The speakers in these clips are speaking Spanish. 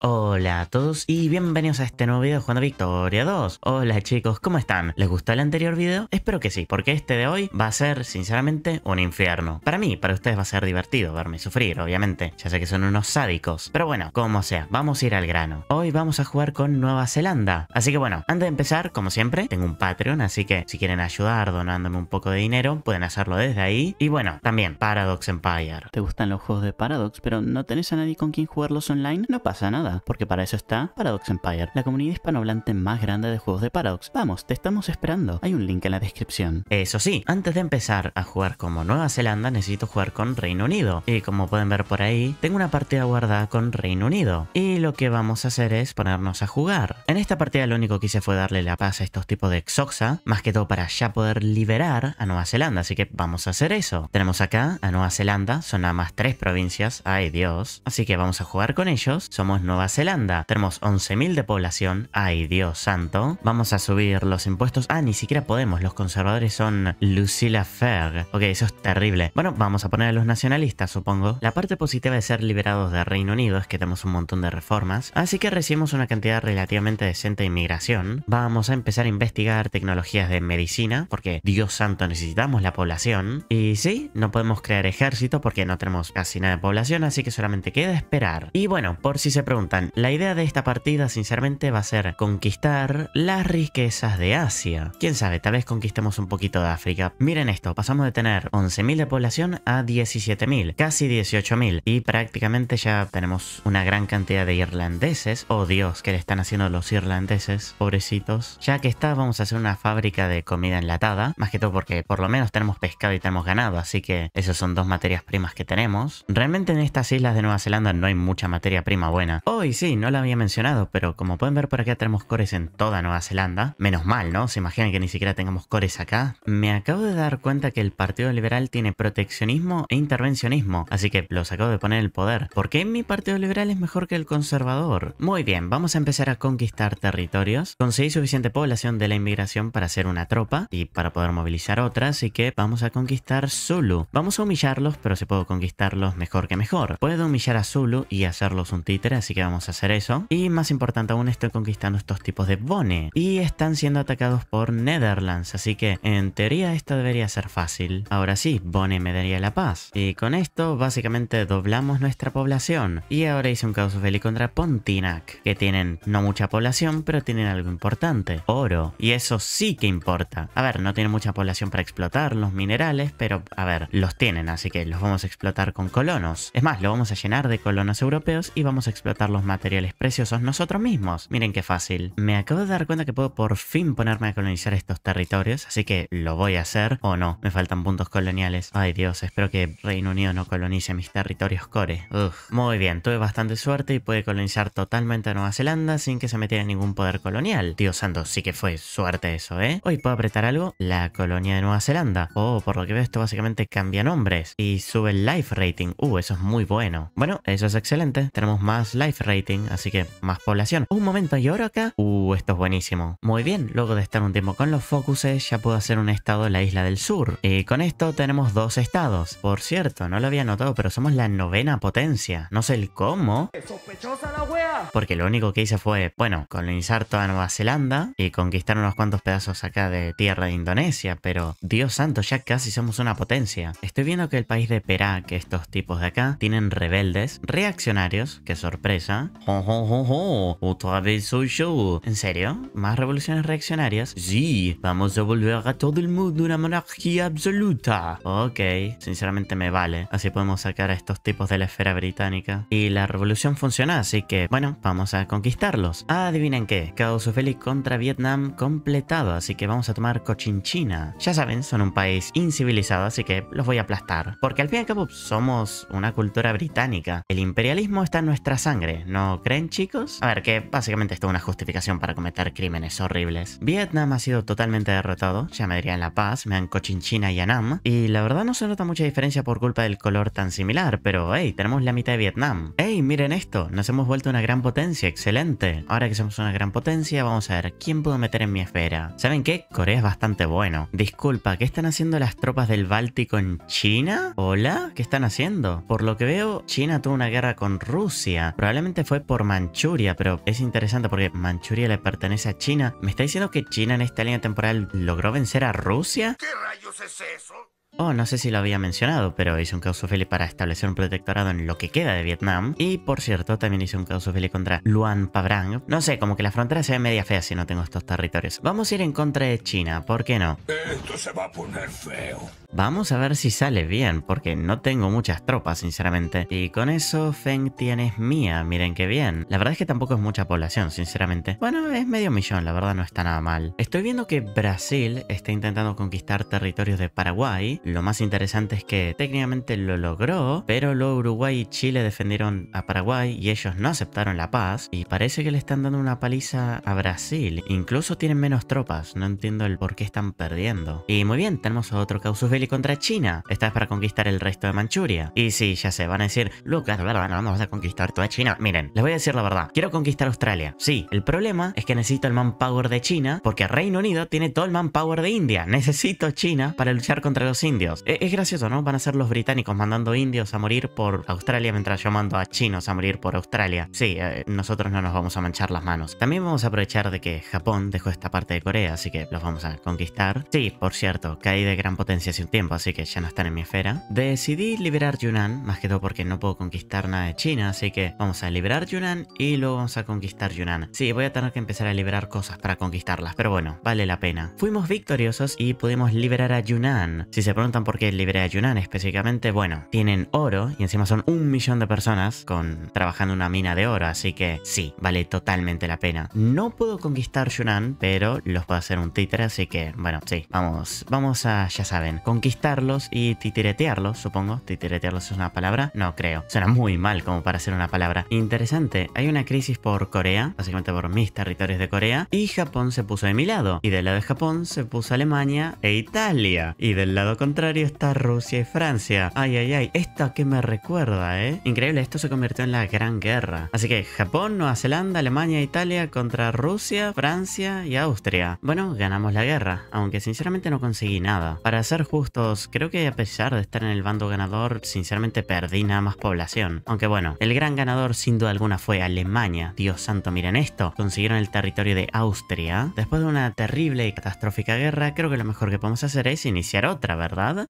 Hola a todos y bienvenidos a este nuevo video de de Victoria 2 Hola chicos, ¿cómo están? ¿Les gustó el anterior video? Espero que sí, porque este de hoy va a ser, sinceramente, un infierno Para mí, para ustedes va a ser divertido verme sufrir, obviamente Ya sé que son unos sádicos Pero bueno, como sea, vamos a ir al grano Hoy vamos a jugar con Nueva Zelanda Así que bueno, antes de empezar, como siempre, tengo un Patreon Así que si quieren ayudar donándome un poco de dinero, pueden hacerlo desde ahí Y bueno, también Paradox Empire ¿Te gustan los juegos de Paradox, pero no tenés a nadie con quien jugarlos online? No pasa nada porque para eso está Paradox Empire, la comunidad hispanohablante más grande de juegos de Paradox. Vamos, te estamos esperando. Hay un link en la descripción. Eso sí, antes de empezar a jugar como Nueva Zelanda, necesito jugar con Reino Unido. Y como pueden ver por ahí, tengo una partida guardada con Reino Unido. Y lo que vamos a hacer es ponernos a jugar. En esta partida lo único que hice fue darle la paz a estos tipos de Exoxa, más que todo para ya poder liberar a Nueva Zelanda, así que vamos a hacer eso. Tenemos acá a Nueva Zelanda, son nada más tres provincias, ay Dios. Así que vamos a jugar con ellos, somos Nueva Nueva Zelanda. Tenemos 11.000 de población. Ay, Dios santo. Vamos a subir los impuestos. Ah, ni siquiera podemos. Los conservadores son Lucila Ferg. Ok, eso es terrible. Bueno, vamos a poner a los nacionalistas, supongo. La parte positiva de ser liberados de Reino Unido es que tenemos un montón de reformas. Así que recibimos una cantidad relativamente decente de inmigración. Vamos a empezar a investigar tecnologías de medicina, porque Dios santo necesitamos la población. Y sí, no podemos crear ejército porque no tenemos casi nada de población, así que solamente queda esperar. Y bueno, por si se preguntan, la idea de esta partida sinceramente va a ser conquistar las riquezas de Asia. Quién sabe, tal vez conquistemos un poquito de África. Miren esto, pasamos de tener 11.000 de población a 17.000, casi 18.000 y prácticamente ya tenemos una gran cantidad de irlandeses. Oh Dios, ¿qué le están haciendo los irlandeses? Pobrecitos. Ya que está, vamos a hacer una fábrica de comida enlatada, más que todo porque por lo menos tenemos pescado y tenemos ganado, así que esas son dos materias primas que tenemos. Realmente en estas islas de Nueva Zelanda no hay mucha materia prima buena. Oh, y sí, no la había mencionado, pero como pueden ver por acá tenemos cores en toda Nueva Zelanda. Menos mal, ¿no? Se imaginan que ni siquiera tengamos cores acá. Me acabo de dar cuenta que el Partido Liberal tiene proteccionismo e intervencionismo, así que los acabo de poner el poder. ¿Por qué mi Partido Liberal es mejor que el conservador? Muy bien, vamos a empezar a conquistar territorios. Conseguí suficiente población de la inmigración para hacer una tropa y para poder movilizar otras, así que vamos a conquistar Zulu. Vamos a humillarlos, pero si puedo conquistarlos mejor que mejor. Puedo humillar a Zulu y hacerlos un títere, así que vamos a hacer eso. Y más importante aún, estoy conquistando estos tipos de Bone. Y están siendo atacados por Netherlands, así que en teoría esto debería ser fácil. Ahora sí, Bone me daría la paz. Y con esto, básicamente doblamos nuestra población. Y ahora hice un caos feliz contra Pontinac, que tienen no mucha población, pero tienen algo importante, oro. Y eso sí que importa. A ver, no tienen mucha población para explotar los minerales, pero a ver, los tienen, así que los vamos a explotar con colonos. Es más, lo vamos a llenar de colonos europeos y vamos a explotarlos materiales preciosos nosotros mismos. Miren qué fácil. Me acabo de dar cuenta que puedo por fin ponerme a colonizar estos territorios, así que lo voy a hacer o no. Me faltan puntos coloniales. Ay Dios, espero que Reino Unido no colonice mis territorios core. Uf. Muy bien, tuve bastante suerte y pude colonizar totalmente Nueva Zelanda sin que se metiera ningún poder colonial. Dios santo, sí que fue suerte eso, ¿eh? Hoy puedo apretar algo, la colonia de Nueva Zelanda. Oh, por lo que veo esto básicamente cambia nombres y sube el life rating. Uh, eso es muy bueno. Bueno, eso es excelente. Tenemos más life rating rating, así que más población. Un momento, ¿y ahora acá? Uh, esto es buenísimo. Muy bien, luego de estar un tiempo con los focuses, ya puedo hacer un estado en la isla del sur. Y eh, con esto tenemos dos estados. Por cierto, no lo había notado, pero somos la novena potencia. No sé el cómo. ¡Sospechosa la porque lo único que hice fue, bueno, colonizar toda Nueva Zelanda y conquistar unos cuantos pedazos acá de tierra de Indonesia, pero Dios santo, ya casi somos una potencia. Estoy viendo que el país de Perak, que estos tipos de acá, tienen rebeldes, reaccionarios, Qué sorpresa. ¡Jo, jo, jo, jo! ¡Otra vez soy yo! ¿En serio? ¿Más revoluciones reaccionarias? Sí, vamos a volver a todo el mundo una monarquía absoluta. Ok, sinceramente me vale. Así podemos sacar a estos tipos de la esfera británica. Y la revolución funciona, así que, bueno, vamos a conquistarlos. Ah, adivinen qué, su Félix contra Vietnam completado, así que vamos a tomar Cochinchina. Ya saben, son un país incivilizado, así que los voy a aplastar. Porque al fin y al cabo somos una cultura británica. El imperialismo está en nuestra sangre, ¿no creen chicos? A ver, que básicamente esto es una justificación para cometer crímenes horribles. Vietnam ha sido totalmente derrotado, ya me dirían La Paz, me dan Cochinchina y Anam. Y la verdad no se nota mucha diferencia por culpa del color tan similar, pero hey, tenemos la mitad de Vietnam. Hey, miren esto, nos hemos vuelto una gran potencia, excelente. Ahora que somos una gran potencia, vamos a ver quién puedo meter en mi esfera. ¿Saben qué? Corea es bastante bueno. Disculpa, ¿qué están haciendo las tropas del Báltico en China? ¿Hola? ¿Qué están haciendo? Por lo que veo, China tuvo una guerra con Rusia. Probablemente fue por Manchuria, pero es interesante porque Manchuria le pertenece a China. ¿Me está diciendo que China en esta línea temporal logró vencer a Rusia? ¿Qué rayos es eso? Oh, no sé si lo había mencionado, pero hice un caso para establecer un protectorado en lo que queda de Vietnam. Y por cierto, también hice un caso contra Luan Pabrang. No sé, como que la frontera se ve media fea si no tengo estos territorios. Vamos a ir en contra de China, ¿por qué no? Esto se va a poner feo. Vamos a ver si sale bien, porque no tengo muchas tropas, sinceramente. Y con eso, Feng tienes mía, miren qué bien. La verdad es que tampoco es mucha población, sinceramente. Bueno, es medio millón, la verdad no está nada mal. Estoy viendo que Brasil está intentando conquistar territorios de Paraguay lo más interesante es que técnicamente lo logró, pero luego Uruguay y Chile defendieron a Paraguay y ellos no aceptaron la paz y parece que le están dando una paliza a Brasil. Incluso tienen menos tropas, no entiendo el por qué están perdiendo. Y muy bien, tenemos otro Causus Belli contra China. Esta es para conquistar el resto de Manchuria. Y sí, ya sé, van a decir, Lucas, verdad, no vamos a conquistar toda China. Miren, les voy a decir la verdad, quiero conquistar Australia. Sí, el problema es que necesito el manpower de China porque Reino Unido tiene todo el manpower de India. Necesito China para luchar contra los indios. E, es gracioso, ¿no? Van a ser los británicos mandando indios a morir por Australia mientras yo mando a chinos a morir por Australia. Sí, eh, nosotros no nos vamos a manchar las manos. También vamos a aprovechar de que Japón dejó esta parte de Corea, así que los vamos a conquistar. Sí, por cierto, caí de gran potencia hace un tiempo, así que ya no están en mi esfera. Decidí liberar Yunnan, más que todo porque no puedo conquistar nada de China, así que vamos a liberar Yunnan y luego vamos a conquistar Yunnan. Sí, voy a tener que empezar a liberar cosas para conquistarlas, pero bueno, vale la pena. Fuimos victoriosos y pudimos liberar a Yunnan. Si se preguntan por qué libre a Yunnan específicamente, bueno, tienen oro y encima son un millón de personas con trabajando una mina de oro, así que sí, vale totalmente la pena. No puedo conquistar Yunnan, pero los puedo hacer un títere, así que bueno, sí, vamos, vamos a, ya saben, conquistarlos y titiretearlos, supongo. Titiretearlos es una palabra, no creo. Suena muy mal como para ser una palabra. Interesante, hay una crisis por Corea, básicamente por mis territorios de Corea, y Japón se puso de mi lado, y del lado de Japón se puso Alemania e Italia, y del lado con contrario está Rusia y Francia. Ay, ay, ay, Esta que me recuerda, ¿eh? Increíble, esto se convirtió en la Gran Guerra. Así que Japón, Nueva Zelanda, Alemania, Italia contra Rusia, Francia y Austria. Bueno, ganamos la guerra, aunque sinceramente no conseguí nada. Para ser justos, creo que a pesar de estar en el bando ganador, sinceramente perdí nada más población. Aunque bueno, el gran ganador sin duda alguna fue Alemania. Dios santo, miren esto. Consiguieron el territorio de Austria. Después de una terrible y catastrófica guerra, creo que lo mejor que podemos hacer es iniciar otra, ¿verdad? entrada.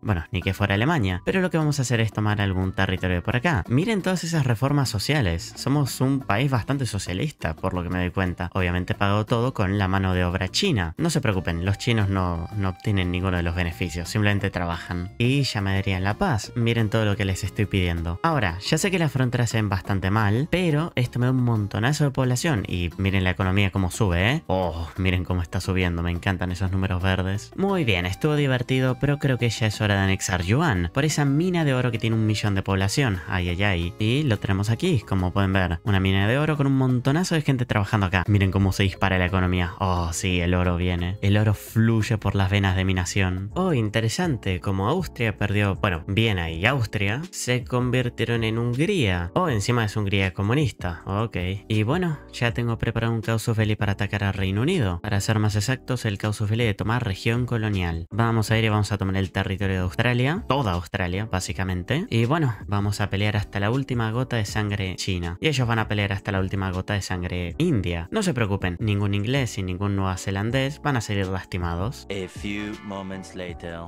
Bueno, ni que fuera Alemania. Pero lo que vamos a hacer es tomar algún territorio por acá. Miren todas esas reformas sociales. Somos un país bastante socialista, por lo que me doy cuenta. Obviamente pagado todo con la mano de obra china. No se preocupen, los chinos no, no obtienen ninguno de los beneficios, simplemente trabajan. Y ya me darían la paz. Miren todo lo que les estoy pidiendo. Ahora, ya sé que las fronteras se ven bastante mal, pero esto me da un montonazo de población. Y miren la economía como sube, ¿eh? Oh, miren cómo está subiendo. Me encantan esos números verdes. Muy bien, estuvo divertido, pero creo que ya eso para de anexar Yuan por esa mina de oro que tiene un millón de población. Ay, ay, ay. Y lo tenemos aquí, como pueden ver. Una mina de oro con un montonazo de gente trabajando acá. Miren cómo se dispara la economía. Oh, sí, el oro viene. El oro fluye por las venas de mi nación. Oh, interesante. Como Austria perdió, bueno, Viena y Austria, se convirtieron en Hungría. Oh, encima es Hungría comunista. Ok. Y bueno, ya tengo preparado un feliz para atacar al Reino Unido. Para ser más exactos, el feliz de tomar región colonial. Vamos a ir y vamos a tomar el territorio Australia, toda Australia básicamente. Y bueno, vamos a pelear hasta la última gota de sangre china. Y ellos van a pelear hasta la última gota de sangre india. No se preocupen, ningún inglés y ningún neozelandés van a salir lastimados.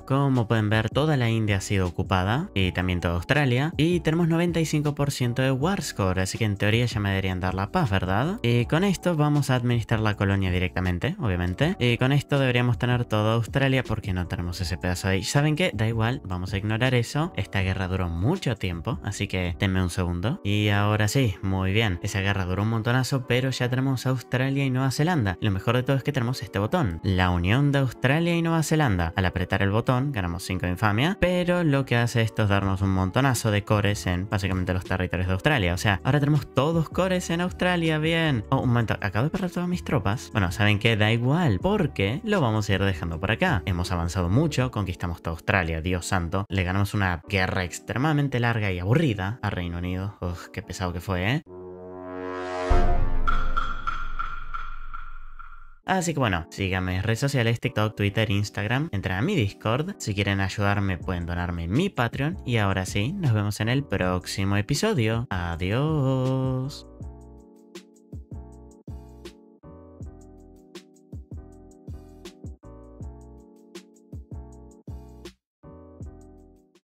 Como pueden ver, toda la India ha sido ocupada y también toda Australia. Y tenemos 95% de war score así que en teoría ya me deberían dar la paz, ¿verdad? Y con esto vamos a administrar la colonia directamente, obviamente. Y con esto deberíamos tener toda Australia porque no tenemos ese pedazo ahí. ¿Saben qué? Da igual, vamos a ignorar eso. Esta guerra duró mucho tiempo, así que denme un segundo. Y ahora sí, muy bien. Esa guerra duró un montonazo, pero ya tenemos Australia y Nueva Zelanda. lo mejor de todo es que tenemos este botón. La unión de Australia y Nueva Zelanda. Al apretar el botón, ganamos 5 de infamia, pero lo que hace esto es darnos un montonazo de cores en básicamente los territorios de Australia. O sea, ahora tenemos todos cores en Australia, bien. Oh, un momento, acabo de perder todas mis tropas. Bueno, ¿saben qué? Da igual, porque lo vamos a ir dejando por acá. Hemos avanzado mucho, conquistamos toda Australia Dios santo, le ganamos una guerra extremadamente larga y aburrida a Reino Unido. Uf, qué pesado que fue, ¿eh? Así que bueno, síganme en redes sociales, TikTok, Twitter, Instagram, entra a mi Discord. Si quieren ayudarme pueden donarme mi Patreon. Y ahora sí, nos vemos en el próximo episodio. Adiós.